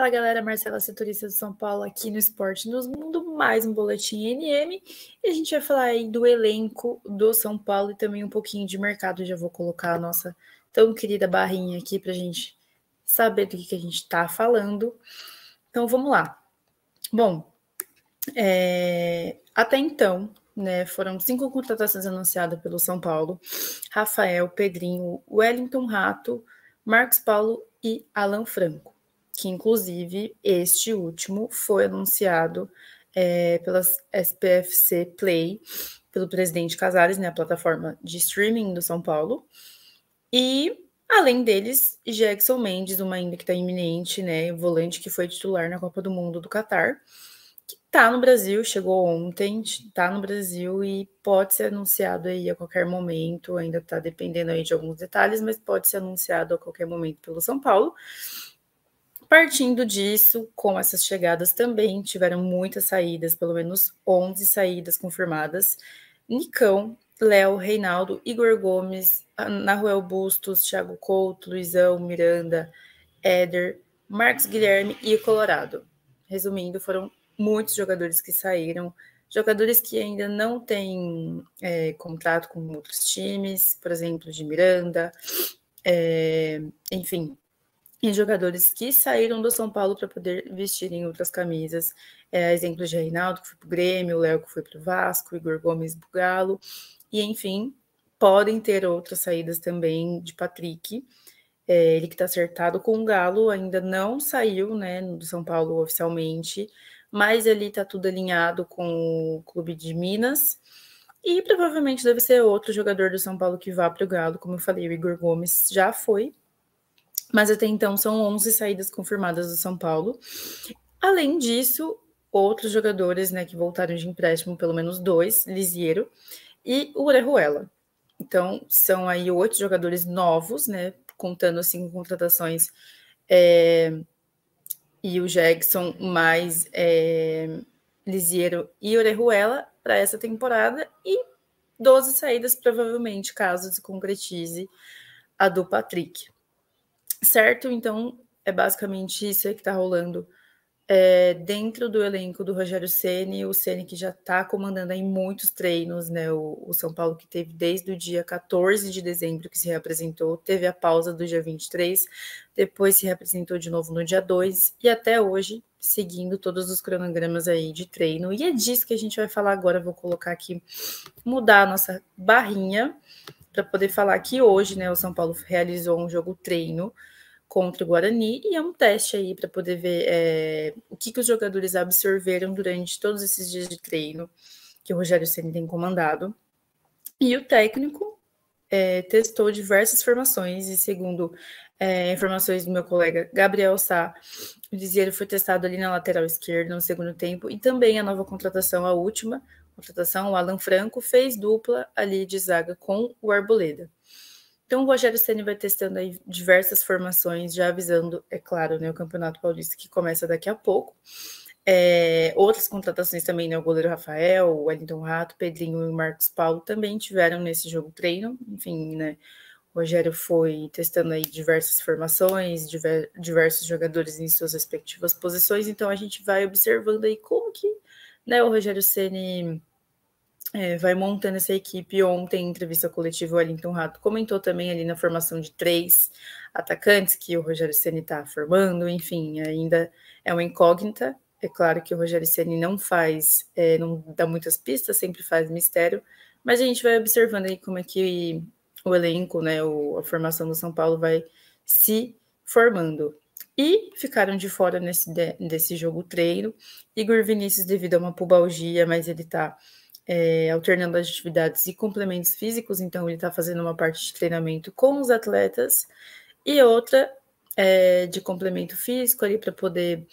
Fala galera, Marcela Setorista de São Paulo aqui no Esporte nos Mundo, mais um boletim NM. E a gente vai falar aí do elenco do São Paulo e também um pouquinho de mercado. Já vou colocar a nossa tão querida barrinha aqui para a gente saber do que, que a gente está falando. Então vamos lá. Bom, é... até então, né, foram cinco contratações anunciadas pelo São Paulo: Rafael, Pedrinho, Wellington Rato, Marcos Paulo e Alan Franco que inclusive este último foi anunciado é, pelas SPFC Play, pelo presidente Casares, né, a plataforma de streaming do São Paulo. E, além deles, Jackson Mendes, uma ainda que está iminente, né, volante que foi titular na Copa do Mundo do Catar, que está no Brasil, chegou ontem, está no Brasil e pode ser anunciado aí a qualquer momento, ainda está dependendo aí de alguns detalhes, mas pode ser anunciado a qualquer momento pelo São Paulo. Partindo disso, com essas chegadas também, tiveram muitas saídas, pelo menos 11 saídas confirmadas. Nicão, Léo, Reinaldo, Igor Gomes, Naruel Bustos, Thiago Couto, Luizão, Miranda, Éder, Marcos Guilherme e Colorado. Resumindo, foram muitos jogadores que saíram, jogadores que ainda não têm é, contrato com outros times, por exemplo, de Miranda, é, enfim, em jogadores que saíram do São Paulo para poder vestir em outras camisas. É, exemplo de Reinaldo, que foi para o Grêmio, Léo, que foi para o Vasco, Igor Gomes, o Galo. E, enfim, podem ter outras saídas também de Patrick. É, ele que está acertado com o Galo, ainda não saiu né, do São Paulo oficialmente, mas ele está tudo alinhado com o clube de Minas. E provavelmente deve ser outro jogador do São Paulo que vá para o Galo, como eu falei, o Igor Gomes já foi mas até então são 11 saídas confirmadas do São Paulo. Além disso, outros jogadores né, que voltaram de empréstimo, pelo menos dois, Lisieiro e o Orejuela. Então, são aí oito jogadores novos, né? Contando assim com contratações é, e o Jackson mais é, e Orejuela para essa temporada e 12 saídas, provavelmente, caso se concretize a do Patrick. Certo? Então, é basicamente isso aí que está rolando. É, dentro do elenco do Rogério Ceni, o Ceni que já está comandando aí muitos treinos, né? O, o, São Paulo que teve desde o dia 14 de dezembro que se reapresentou, teve a pausa do dia 23, depois se reapresentou de novo no dia 2 e até hoje seguindo todos os cronogramas aí de treino. E é disso que a gente vai falar agora, vou colocar aqui mudar a nossa barrinha para poder falar que hoje, né, o São Paulo realizou um jogo treino contra o Guarani e é um teste aí para poder ver é, o que, que os jogadores absorveram durante todos esses dias de treino que o Rogério Ceni tem comandado. E o técnico é, testou diversas formações e segundo é, informações do meu colega Gabriel Sá, o ele foi testado ali na lateral esquerda no segundo tempo e também a nova contratação, a última, contratação, o Alan Franco fez dupla ali de zaga com o Arboleda. Então o Rogério Ceni vai testando aí diversas formações, já avisando, é claro, né, o Campeonato Paulista que começa daqui a pouco. É, outras contratações também, né? O goleiro Rafael, o Wellington Rato, Pedrinho e o Marcos Paulo também tiveram nesse jogo treino. Enfim, né? O Rogério foi testando aí diversas formações, diver, diversos jogadores em suas respectivas posições. Então a gente vai observando aí como que né, o Rogério Ceni é, vai montando essa equipe. Ontem, em entrevista coletiva, o Wellington Rato comentou também ali na formação de três atacantes que o Rogério Ceni está formando. Enfim, ainda é uma incógnita. É claro que o Rogério Ceni não faz, é, não dá muitas pistas, sempre faz mistério. Mas a gente vai observando aí como é que o elenco, né, o, a formação do São Paulo vai se formando. E ficaram de fora nesse, desse jogo treino. Igor Vinícius devido a uma pubalgia, mas ele está é, alternando as atividades e complementos físicos, então ele está fazendo uma parte de treinamento com os atletas e outra é, de complemento físico ali para poder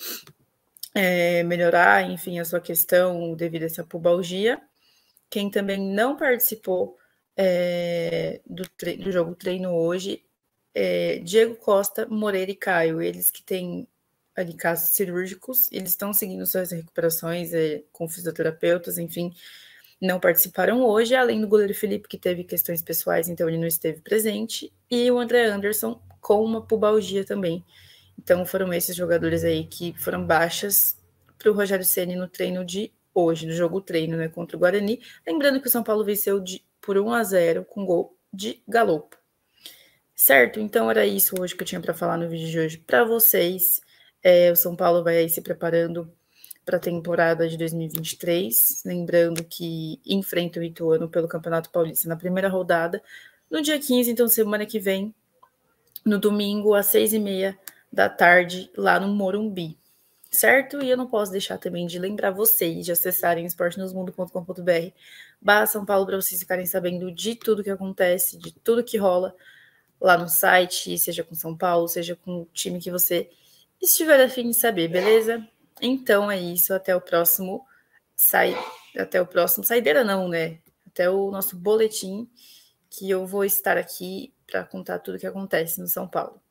é, melhorar, enfim, a sua questão devido a essa pubalgia. Quem também não participou é, do, do, jogo treino hoje é Diego Costa, Moreira e Caio, eles que têm ali casos cirúrgicos, eles estão seguindo suas recuperações é, com fisioterapeutas, enfim, não participaram hoje, além do goleiro Felipe, que teve questões pessoais, então ele não esteve presente, e o André Anderson com uma pubalgia também. Então foram esses jogadores aí que foram baixas para o Rogério Ceni no treino de hoje, no jogo treino né, contra o Guarani. Lembrando que o São Paulo venceu de, por 1 a 0 com gol de Galopo. Certo, então era isso hoje que eu tinha para falar no vídeo de hoje para vocês. É, o São Paulo vai aí se preparando para a temporada de 2023. Lembrando que enfrenta o Ituano pelo Campeonato Paulista na primeira rodada, no dia 15, então semana que vem, no domingo, às seis e meia da tarde, lá no Morumbi. Certo? E eu não posso deixar também de lembrar vocês de acessarem esportenosmundo.com.br barra São Paulo para vocês ficarem sabendo de tudo que acontece, de tudo que rola lá no site, seja com São Paulo, seja com o time que você estiver afim de saber, beleza? Então é isso, até o próximo sai até o próximo saideira não, né? Até o nosso boletim que eu vou estar aqui para contar tudo o que acontece no São Paulo.